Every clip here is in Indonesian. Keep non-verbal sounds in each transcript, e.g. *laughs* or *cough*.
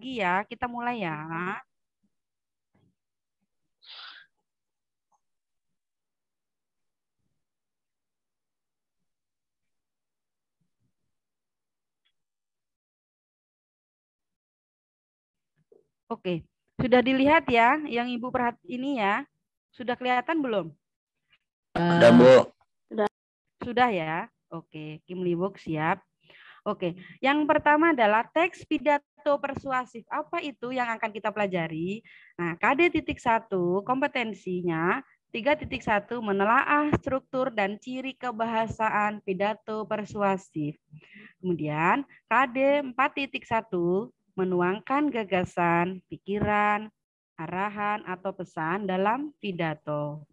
lagi ya. Kita mulai ya. Oke, sudah dilihat ya yang Ibu perhati ini ya. Sudah kelihatan belum? Sudah, Bu. Sudah. Sudah ya. Oke, Kim Liwok siap. Oke, yang pertama adalah teks pidato pidato persuasif apa itu yang akan kita pelajari? Nah, KD titik satu kompetensinya 3.1 menelaah struktur dan ciri kebahasaan pidato persuasif. Kemudian KD 4.1 menuangkan gagasan, pikiran, arahan atau pesan dalam pidato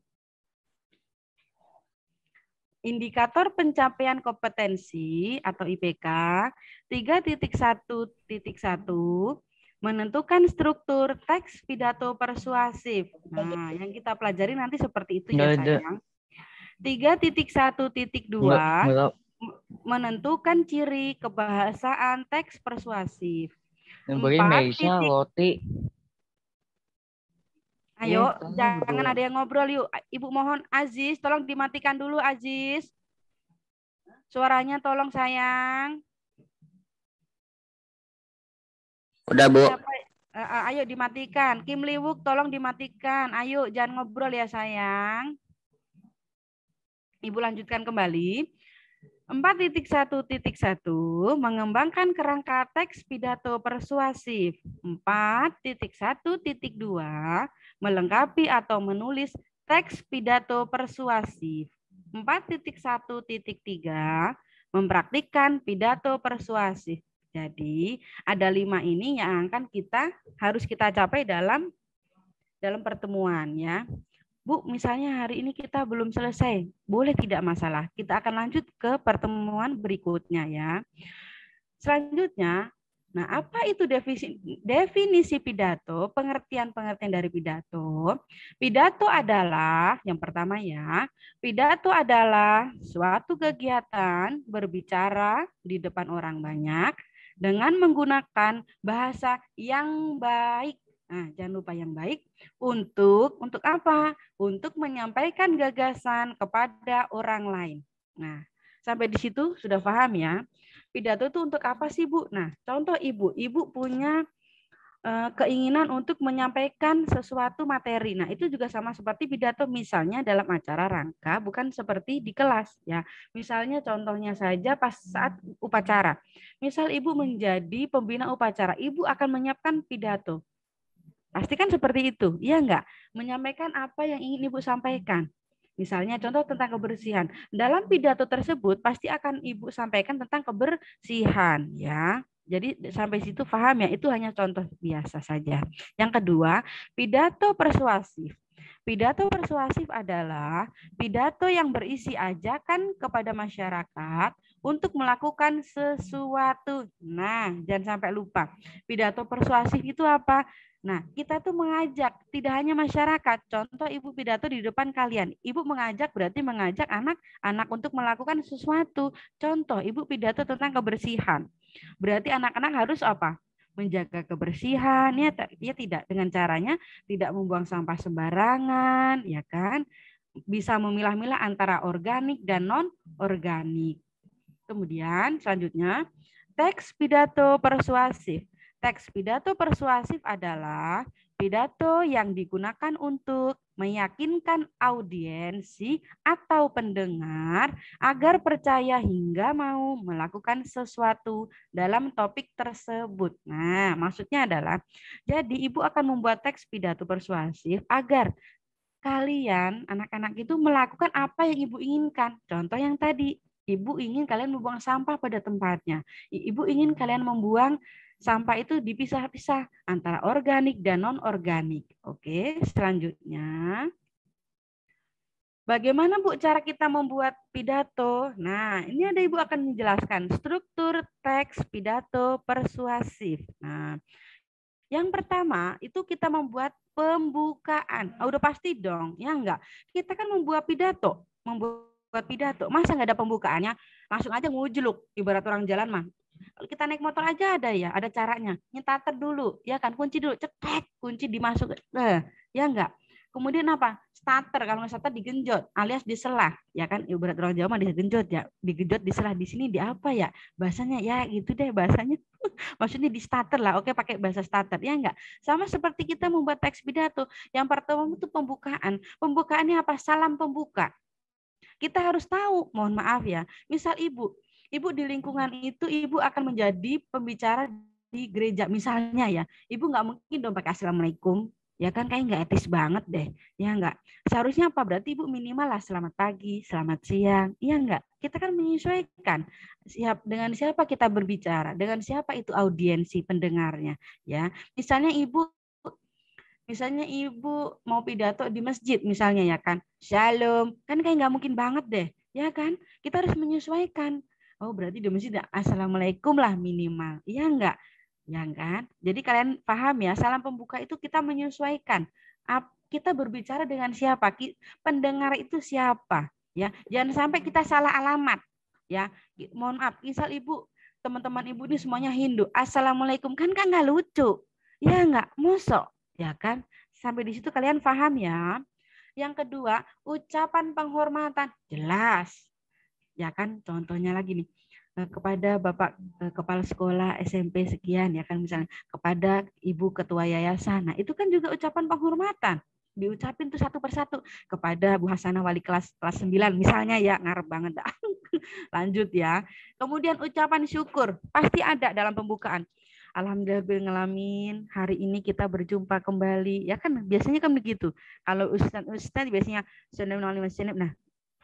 indikator pencapaian kompetensi atau IPK 3.1.1 menentukan struktur teks pidato persuasif. Nah, yang kita pelajari nanti seperti itu ya, tiga ya satu sayang. 3.1.2 menentukan ciri kebahasaan teks persuasif. Yang begini Meisha, Loti, Ayo, ya, jangan ada yang ngobrol yuk. Ibu mohon Aziz, tolong dimatikan dulu Aziz. Suaranya tolong sayang. Udah, Bu. Siapa? ayo dimatikan. Kim Liwuk tolong dimatikan. Ayo jangan ngobrol ya sayang. Ibu lanjutkan kembali. 4.1.1 mengembangkan kerangka teks pidato persuasif. 4.1.2 melengkapi atau menulis teks pidato persuasif. 4.1.3 mempraktikkan pidato persuasif. Jadi ada lima ini yang akan kita harus kita capai dalam dalam pertemuan ya. Bu, misalnya hari ini kita belum selesai, boleh tidak masalah. Kita akan lanjut ke pertemuan berikutnya ya. Selanjutnya, Nah, apa itu definisi, definisi pidato? Pengertian-pengertian dari pidato. Pidato adalah yang pertama ya, pidato adalah suatu kegiatan berbicara di depan orang banyak dengan menggunakan bahasa yang baik. Nah, jangan lupa yang baik untuk untuk apa? Untuk menyampaikan gagasan kepada orang lain. Nah, Sampai di situ sudah paham ya. Pidato itu untuk apa sih, Bu? Nah, contoh Ibu, Ibu punya eh, keinginan untuk menyampaikan sesuatu materi. Nah, itu juga sama seperti pidato misalnya dalam acara rangka, bukan seperti di kelas ya. Misalnya contohnya saja pas saat upacara. Misal Ibu menjadi pembina upacara, Ibu akan menyiapkan pidato. Pastikan seperti itu, ya? enggak? Menyampaikan apa yang ingin Ibu sampaikan. Misalnya contoh tentang kebersihan. Dalam pidato tersebut pasti akan Ibu sampaikan tentang kebersihan ya. Jadi sampai situ paham ya, itu hanya contoh biasa saja. Yang kedua, pidato persuasif. Pidato persuasif adalah pidato yang berisi ajakan kepada masyarakat untuk melakukan sesuatu. Nah, jangan sampai lupa. Pidato persuasif itu apa? Nah, kita tuh mengajak tidak hanya masyarakat. Contoh ibu pidato di depan kalian. Ibu mengajak berarti mengajak anak-anak untuk melakukan sesuatu. Contoh ibu pidato tentang kebersihan. Berarti anak-anak harus apa? menjaga kebersihan ya, ya tidak dengan caranya tidak membuang sampah sembarangan ya kan bisa memilah-milah antara organik dan non organik Kemudian selanjutnya teks pidato persuasif. Teks pidato persuasif adalah pidato yang digunakan untuk meyakinkan audiensi atau pendengar agar percaya hingga mau melakukan sesuatu dalam topik tersebut. Nah, maksudnya adalah jadi ibu akan membuat teks pidato persuasif agar kalian anak-anak itu melakukan apa yang ibu inginkan. Contoh yang tadi, Ibu ingin kalian membuang sampah pada tempatnya. Ibu ingin hmm. kalian membuang sampah itu dipisah-pisah antara organik dan non-organik. Oke, selanjutnya. Bagaimana Bu cara kita membuat pidato? Nah, ini ada Ibu akan menjelaskan struktur teks pidato persuasif. Nah, yang pertama itu kita membuat pembukaan. Oh, udah pasti dong, ya enggak? Kita kan membuat pidato, membuat buat pidato masa nggak ada pembukaannya langsung aja ngujluk ibarat orang jalan mah kalau kita naik motor aja ada ya ada caranya nyetater dulu ya kan kunci dulu cetek kunci dimasuk eh, ya enggak kemudian apa starter kalau nggak starter digenjot alias diselah ya kan ibarat orang Jawa mah digenjot ya digenjot diselah di sini di apa ya bahasanya ya gitu deh bahasanya *laughs* maksudnya di starter lah oke pakai bahasa starter ya enggak sama seperti kita membuat teks pidato yang pertama itu pembukaan pembukaannya apa salam pembuka kita harus tahu, mohon maaf ya. Misal ibu, ibu di lingkungan itu ibu akan menjadi pembicara di gereja misalnya ya. Ibu nggak mungkin dong pakai assalamualaikum, ya kan kayak nggak etis banget deh ya nggak seharusnya apa berarti ibu minimal lah selamat pagi selamat siang ya nggak kita kan menyesuaikan siap dengan siapa kita berbicara dengan siapa itu audiensi pendengarnya ya misalnya ibu Misalnya ibu mau pidato di masjid misalnya ya kan. Shalom. Kan kayak nggak mungkin banget deh. Ya kan? Kita harus menyesuaikan. Oh berarti di masjid Assalamualaikum lah minimal. Iya enggak? Ya kan? Jadi kalian paham ya, salam pembuka itu kita menyesuaikan. Kita berbicara dengan siapa? Pendengar itu siapa? Ya, jangan sampai kita salah alamat. Ya, mohon maaf, misal ibu teman-teman ibu ini semuanya Hindu. Assalamualaikum kan kan nggak lucu. Ya nggak, musuh Ya kan? Sampai di situ kalian paham ya. Yang kedua, ucapan penghormatan. Jelas. Ya kan? Contohnya lagi nih eh, kepada Bapak eh, Kepala Sekolah SMP sekian ya kan misalnya kepada Ibu Ketua Yayasan. Nah, itu kan juga ucapan penghormatan diucapin tuh satu persatu kepada Bu Hasanah wali kelas kelas 9 misalnya ya ngarep banget dah. *laughs* Lanjut ya. Kemudian ucapan syukur pasti ada dalam pembukaan. Alhamdulillah ngelamin hari ini kita berjumpa kembali ya kan biasanya kan begitu kalau ustaz ustaz biasanya nah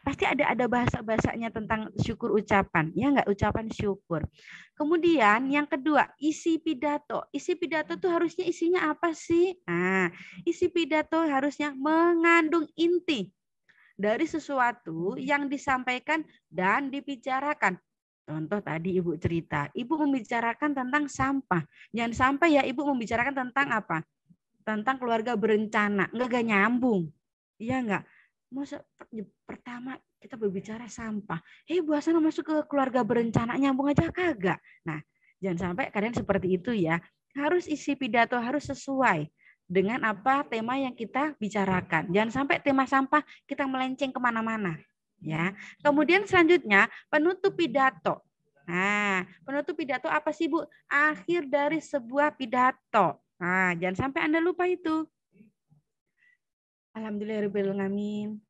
pasti ada ada bahasa bahasanya tentang syukur ucapan ya nggak ucapan syukur kemudian yang kedua isi pidato isi pidato tuh harusnya isinya apa sih nah isi pidato harusnya mengandung inti dari sesuatu yang disampaikan dan dibicarakan Contoh tadi Ibu cerita, Ibu membicarakan tentang sampah. Jangan sampai ya Ibu membicarakan tentang apa? Tentang keluarga berencana. Enggak gak nyambung. Iya enggak? Masa ya, pertama kita berbicara sampah. Hei, eh, Bu Hasan masuk ke keluarga berencana nyambung aja kagak? Nah, jangan sampai kalian seperti itu ya. Harus isi pidato harus sesuai dengan apa tema yang kita bicarakan. Jangan sampai tema sampah kita melenceng kemana-mana ya. Kemudian selanjutnya penutup pidato. Nah, penutup pidato apa sih Bu? Akhir dari sebuah pidato. Nah, jangan sampai Anda lupa itu. Alhamdulillahirrahmanirrahim. Ya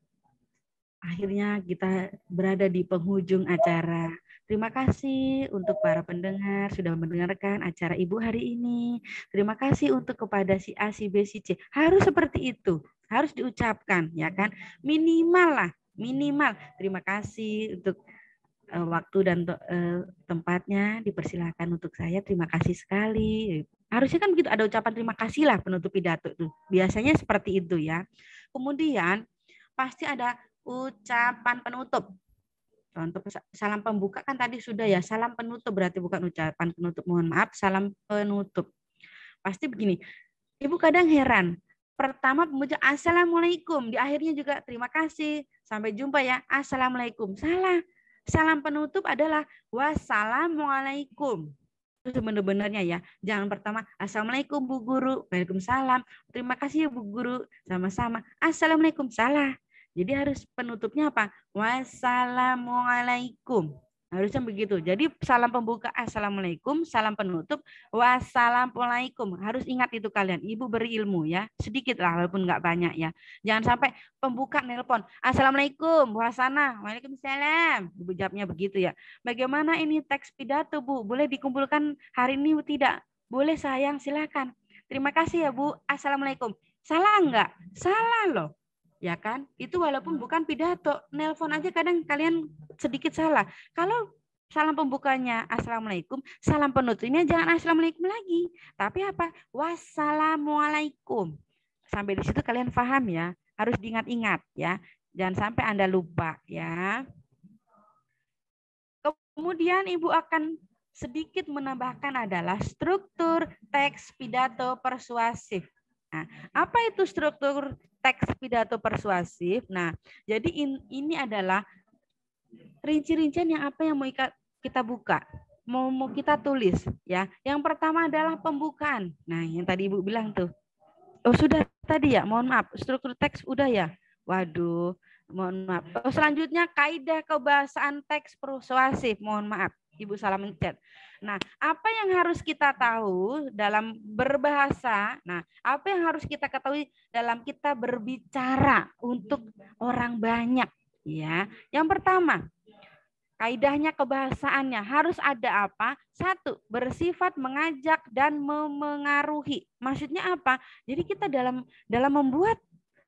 Akhirnya kita berada di penghujung acara. Terima kasih untuk para pendengar sudah mendengarkan acara Ibu hari ini. Terima kasih untuk kepada si A, si B, si C. Harus seperti itu. Harus diucapkan, ya kan? Minimal lah minimal. Terima kasih untuk uh, waktu dan uh, tempatnya dipersilahkan untuk saya. Terima kasih sekali. Harusnya kan begitu ada ucapan terima kasih lah penutup pidato tuh. Biasanya seperti itu ya. Kemudian pasti ada ucapan penutup. Untuk salam pembuka kan tadi sudah ya, salam penutup berarti bukan ucapan penutup. Mohon maaf, salam penutup. Pasti begini. Ibu kadang heran, pertama pembaca assalamualaikum di akhirnya juga terima kasih sampai jumpa ya assalamualaikum salah salam penutup adalah wassalamualaikum itu sebenarnya ya jangan pertama assalamualaikum bu guru waalaikumsalam terima kasih ya bu guru sama-sama assalamualaikum salah jadi harus penutupnya apa wassalamualaikum Harusnya begitu. Jadi salam pembuka eh, assalamualaikum, salam penutup wassalamualaikum. Harus ingat itu kalian. Ibu berilmu ya, sedikit lah walaupun nggak banyak ya. Jangan sampai pembuka nelpon assalamualaikum, buasana, waalaikumsalam. Ibu jawabnya begitu ya. Bagaimana ini teks pidato bu? Boleh dikumpulkan hari ini tidak? Boleh sayang, silakan. Terima kasih ya bu. Assalamualaikum. Salah nggak? Salah loh ya kan? Itu walaupun bukan pidato, nelpon aja kadang kalian sedikit salah. Kalau salam pembukanya assalamualaikum, salam penutupnya jangan assalamualaikum lagi, tapi apa? Wassalamualaikum. Sampai di situ kalian paham ya, harus diingat-ingat ya. Jangan sampai Anda lupa ya. Kemudian Ibu akan sedikit menambahkan adalah struktur teks pidato persuasif. Nah, apa itu struktur teks pidato persuasif. Nah, jadi in, ini adalah rinci-rincian yang apa yang mau kita buka, mau mau kita tulis ya. Yang pertama adalah pembukaan. Nah, yang tadi Ibu bilang tuh. Oh, sudah tadi ya, mohon maaf, struktur teks udah ya. Waduh, mohon maaf. Oh, selanjutnya kaidah kebahasaan teks persuasif, mohon maaf. Ibu salah mencet. Nah, apa yang harus kita tahu dalam berbahasa? Nah, apa yang harus kita ketahui dalam kita berbicara untuk orang banyak? Ya, yang pertama, kaidahnya kebahasaannya harus ada apa? Satu, bersifat mengajak dan memengaruhi. Maksudnya apa? Jadi kita dalam dalam membuat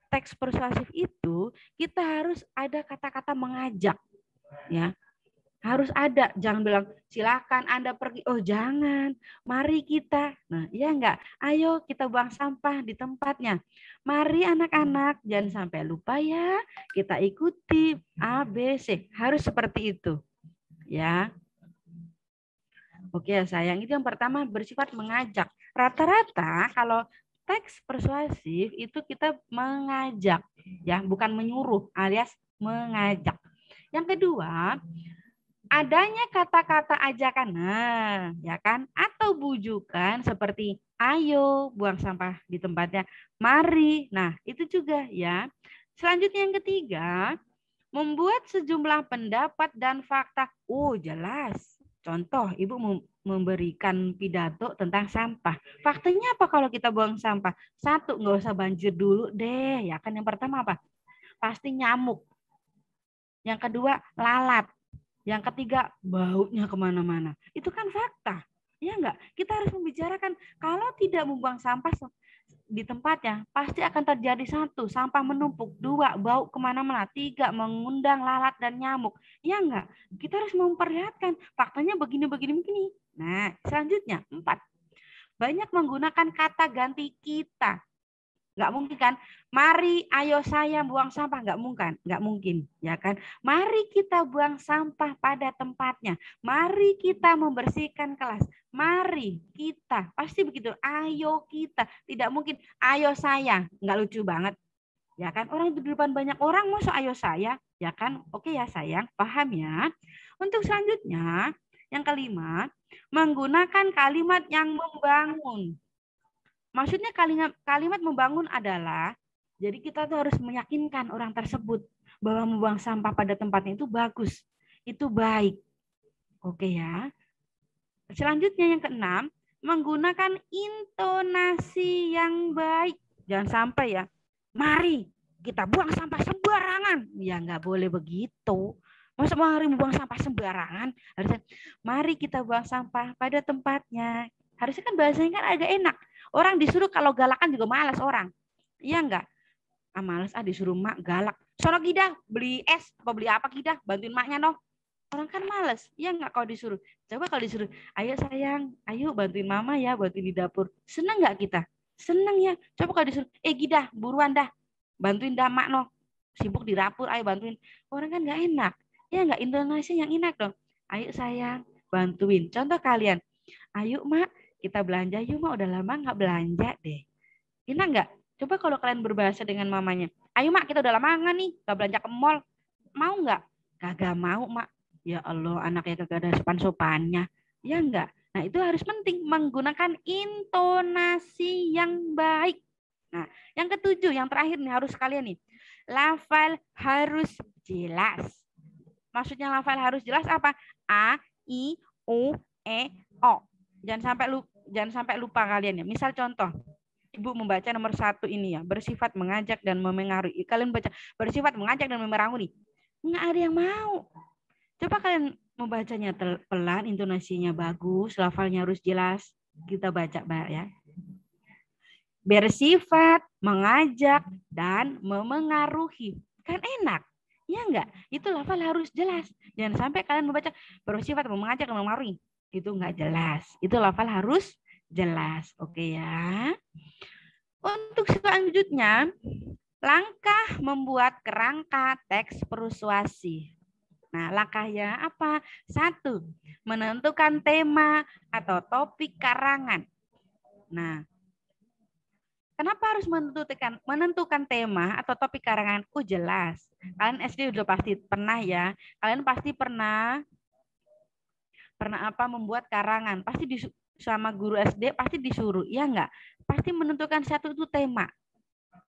teks persuasif itu kita harus ada kata-kata mengajak, ya harus ada, jangan bilang silakan Anda pergi. Oh, jangan. Mari kita. Nah, iya enggak? Ayo kita buang sampah di tempatnya. Mari anak-anak, jangan sampai lupa ya. Kita ikuti ABC. Harus seperti itu. Ya. Oke, sayang. Itu yang pertama bersifat mengajak. Rata-rata kalau teks persuasif itu kita mengajak ya bukan menyuruh alias mengajak yang kedua adanya kata-kata ajakan, nah, ya kan, atau bujukan seperti ayo buang sampah di tempatnya, mari, nah itu juga ya. Selanjutnya yang ketiga, membuat sejumlah pendapat dan fakta. Oh jelas, contoh ibu memberikan pidato tentang sampah. Faktanya apa kalau kita buang sampah? Satu, nggak usah banjir dulu deh, ya kan yang pertama apa? Pasti nyamuk. Yang kedua, lalat yang ketiga, baunya kemana-mana. Itu kan fakta. Ya enggak? Kita harus membicarakan, kalau tidak membuang sampah di tempatnya, pasti akan terjadi satu, sampah menumpuk, dua, bau kemana-mana, tiga, mengundang lalat dan nyamuk. Ya enggak? Kita harus memperlihatkan faktanya begini, begini, begini. Nah, selanjutnya, empat. Banyak menggunakan kata ganti kita nggak mungkin kan mari ayo saya buang sampah nggak mungkin nggak mungkin ya kan mari kita buang sampah pada tempatnya mari kita membersihkan kelas mari kita pasti begitu ayo kita tidak mungkin ayo saya nggak lucu banget ya kan orang itu di depan banyak orang masuk ayo saya ya kan oke ya sayang paham ya untuk selanjutnya yang kelima menggunakan kalimat yang membangun Maksudnya kalimat kalimat membangun adalah jadi kita tuh harus meyakinkan orang tersebut bahwa membuang sampah pada tempatnya itu bagus, itu baik. Oke ya. Selanjutnya yang keenam, menggunakan intonasi yang baik. Jangan sampai ya, mari kita buang sampah sembarangan. Ya nggak boleh begitu. Masa hari membuang sampah sembarangan? Harusnya, mari kita buang sampah pada tempatnya. Harusnya kan bahasanya kan agak enak. Orang disuruh kalau galakan juga malas orang. Iya enggak? Ah malas ah disuruh mak galak. Sono kita beli es apa beli apa kita bantuin maknya noh. Orang kan malas, iya enggak kalau disuruh. Coba kalau disuruh, ayo sayang, ayo bantuin mama ya, bantuin di dapur. Seneng nggak kita? Seneng ya. Coba kalau disuruh, eh Gida, buruan dah. Bantuin dah mak noh. Sibuk di dapur, ayo bantuin. Orang kan enggak enak. Ya enggak Indonesia yang enak dong. Ayo sayang, bantuin. Contoh kalian, ayo mak, kita belanja, yuk mah udah lama nggak belanja deh. Ina nggak? Coba kalau kalian berbahasa dengan mamanya, ayo mak kita udah lama nggak nih nggak belanja ke mall, mau nggak? Kagak mau mak. Ya Allah anaknya kagak ada sopan sopannya, ya nggak? Nah itu harus penting menggunakan intonasi yang baik. Nah yang ketujuh, yang terakhir nih harus kalian nih, lafal harus jelas. Maksudnya lafal harus jelas apa? A, I, U, E, O jangan sampai lu jangan sampai lupa kalian ya. Misal contoh, ibu membaca nomor satu ini ya, bersifat mengajak dan memengaruhi. Kalian baca bersifat mengajak dan memengaruhi. Enggak ada yang mau. Coba kalian membacanya pelan, intonasinya bagus, lafalnya harus jelas. Kita baca ya. Bersifat mengajak dan memengaruhi. Kan enak. Ya enggak? Itu lafal harus jelas. Jangan sampai kalian membaca bersifat mengajak dan memengaruhi itu enggak jelas. Itu lafal harus jelas. Oke ya. Untuk selanjutnya, langkah membuat kerangka teks persuasi. Nah, langkahnya apa? Satu, menentukan tema atau topik karangan. Nah, Kenapa harus menentukan menentukan tema atau topik karanganku jelas? Kalian SD udah pasti pernah ya. Kalian pasti pernah pernah apa membuat karangan pasti di sama guru SD pasti disuruh ya enggak pasti menentukan satu itu tema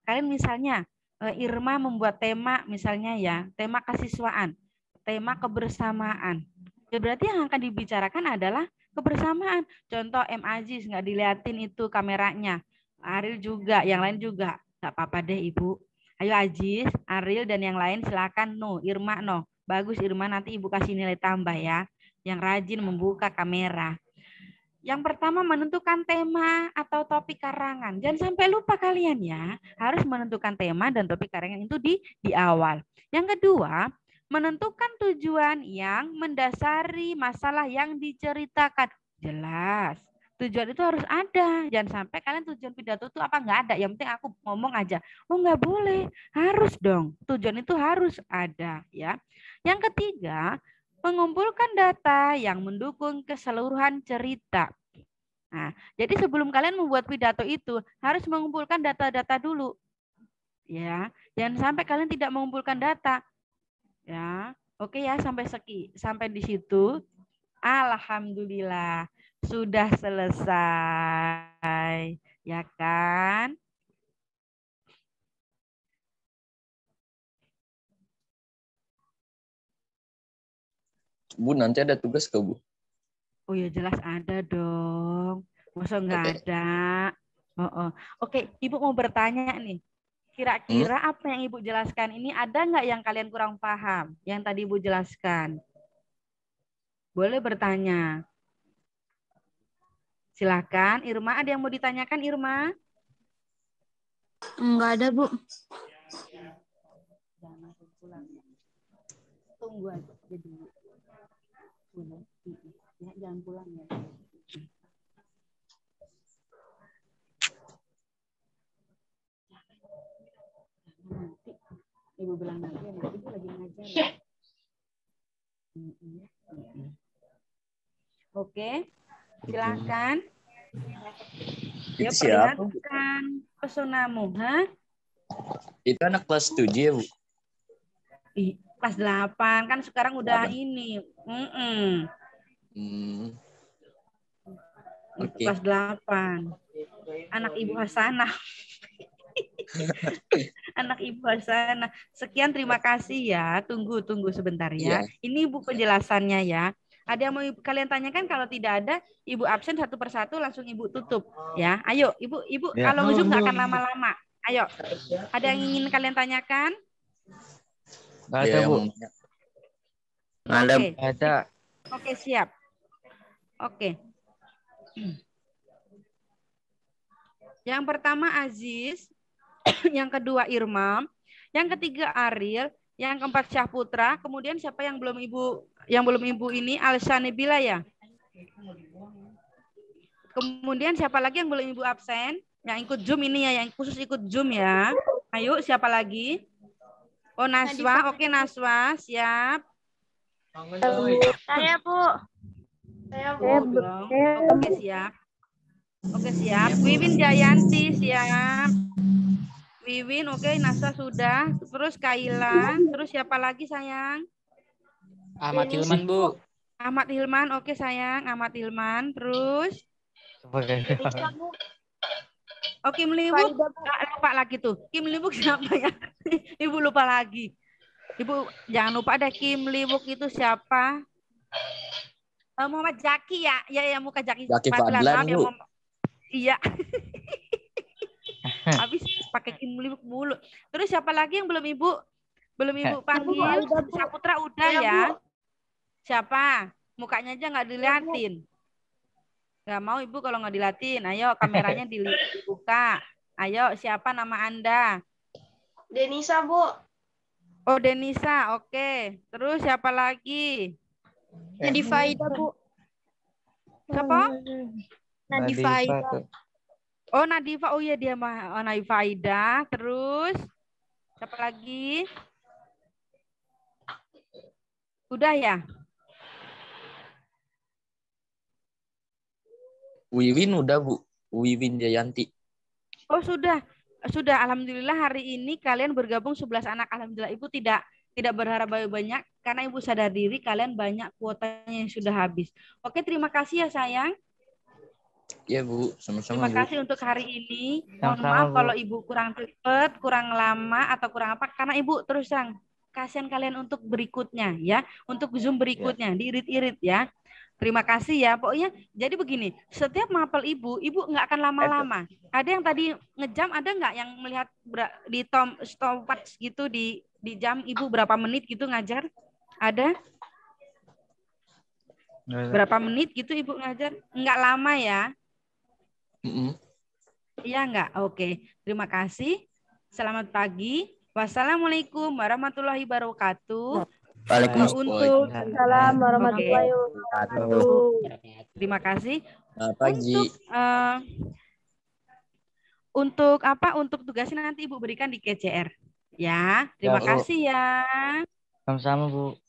kalian misalnya eh, Irma membuat tema misalnya ya tema kesiswaan tema kebersamaan ya berarti yang akan dibicarakan adalah kebersamaan contoh M Aziz nggak diliatin itu kameranya Aril juga yang lain juga nggak apa-apa deh ibu ayo Aziz Aril dan yang lain silakan no Irma no bagus Irma nanti ibu kasih nilai tambah ya yang rajin membuka kamera. Yang pertama menentukan tema atau topik karangan. Jangan sampai lupa kalian ya, harus menentukan tema dan topik karangan itu di di awal. Yang kedua, menentukan tujuan yang mendasari masalah yang diceritakan. Jelas. Tujuan itu harus ada. Jangan sampai kalian tujuan pidato itu apa enggak ada. Yang penting aku ngomong aja. Oh nggak boleh. Harus dong. Tujuan itu harus ada ya. Yang ketiga, mengumpulkan data yang mendukung keseluruhan cerita. Nah, jadi sebelum kalian membuat pidato itu harus mengumpulkan data-data dulu. Ya, jangan sampai kalian tidak mengumpulkan data. Ya. Oke ya, sampai seki, sampai di situ. Alhamdulillah sudah selesai. Ya kan? Bu, nanti ada tugas ke Bu? Oh ya jelas ada dong. Masa nggak okay. ada? Oh, oh. Oke, okay, Ibu mau bertanya nih. Kira-kira hmm? apa yang Ibu jelaskan ini ada nggak yang kalian kurang paham yang tadi Ibu jelaskan? Boleh bertanya. Silakan, Irma ada yang mau ditanyakan Irma? Enggak ada, Bu. Tunggu aja dulu. Ya, jangan pulang ya. nanti ibu bilang nanti ya nanti ibu lagi ngajar ya. Oke, silakan. Yuk, perlihatkan pesonamu, ha? Itu anak kelas 7 ya, Bu? I kelas 8 kan sekarang udah Apa? ini. Mm -mm. Hmm. Okay. Kelas 8. Anak Ibu Hasanah. *laughs* Anak Ibu Hasanah. Sekian terima ya. kasih ya. Tunggu tunggu sebentar ya. Yeah. Ini Ibu ya. penjelasannya ya. Ada yang mau kalian tanyakan kalau tidak ada, Ibu absen satu persatu langsung Ibu tutup ya. Ayo Ibu Ibu yeah. kalau Zoom nggak akan lama-lama. Ayo. Ada yang ingin kalian tanyakan? Iya, Nggak ada, Bu. Nggak ada. Nggak okay. ada. Oke, okay, siap. Oke. Okay. Yang pertama Aziz, *coughs* yang kedua Irma yang ketiga Aril, yang keempat Syahputra, kemudian siapa yang belum Ibu yang belum Ibu ini Bila ya? Kemudian siapa lagi yang belum Ibu absen? Yang ikut Zoom ini ya, yang khusus ikut Zoom ya. Ayo siapa lagi? Oh Naswa, oke okay, Naswa, siap. Ya. Saya Bu. Saya Bu. Oke siap. Oke siap. Wiwin Jayanti siap. Wiwin, oke okay, Naswa sudah. Terus Kaila, terus siapa lagi sayang? Ahmad Hilman Bu. Ahmad Hilman, oke okay, sayang. Ahmad Hilman, terus. Oke. Oh Kim Liwuk, lupa lagi tuh. Kim Liwuk *laughs* siapa ya? *laughs* Ibu lupa lagi. Ibu jangan lupa ada Kim Liwuk itu siapa? Uh, Muhammad Jaki ya, iya, iya, ya ya muka Jaki. Jaki Fadlan, Iya. *laughs* Habis pakai Kim Liwuk mulu. Terus siapa lagi yang belum Ibu? Belum Ibu eh, panggil? Saputra udah ya. Siapa? Mukanya aja nggak diliatin. Gak mau ibu kalau nggak dilatih. Nah, ayo *laughs* kameranya dibuka. Ayo siapa nama anda? Denisa bu. Oh Denisa, oke. Okay. Terus siapa lagi? Eh, Nadifa Ida bu. Siapa? Nadifa Ida. Oh Nadifa, oh iya dia mah oh, Nadifa Ida. Terus siapa lagi? Udah ya? Wiwin udah Bu, Wiwin Jayanti. Oh sudah, sudah alhamdulillah hari ini kalian bergabung 11 anak. Alhamdulillah Ibu tidak tidak berharap banyak karena Ibu sadar diri kalian banyak kuotanya yang sudah habis. Oke, terima kasih ya sayang. Iya Bu, sama-sama. Terima Bu. kasih untuk hari ini. Mohon sama, maaf Bu. kalau Ibu kurang cepat, kurang lama atau kurang apa karena Ibu terus terang kasihan kalian untuk berikutnya ya, untuk Zoom berikutnya ya. diirit-irit ya. Terima kasih ya. Pokoknya jadi begini, setiap mapel ibu, ibu nggak akan lama-lama. Ada yang tadi ngejam, ada nggak yang melihat di tom stopwatch gitu di di jam ibu berapa menit gitu ngajar? Ada? Berapa menit gitu ibu ngajar? Nggak lama ya? Iya nggak? Oke. Terima kasih. Selamat pagi. Wassalamualaikum warahmatullahi wabarakatuh. Waalaikumsalam nah, warahmatullahi wabarakatuh. Terima kasih. Pagi. Untuk, uh, untuk apa? Untuk tugasnya nanti Ibu berikan di KCR. Ya, terima ya, kasih ya. Sama-sama, Bu.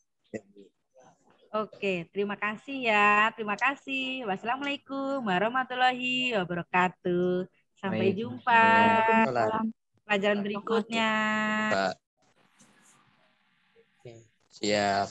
Oke, terima kasih ya. Terima kasih. Wassalamualaikum warahmatullahi wabarakatuh. Sampai Baik. jumpa. Pelajaran berikutnya. Yeah.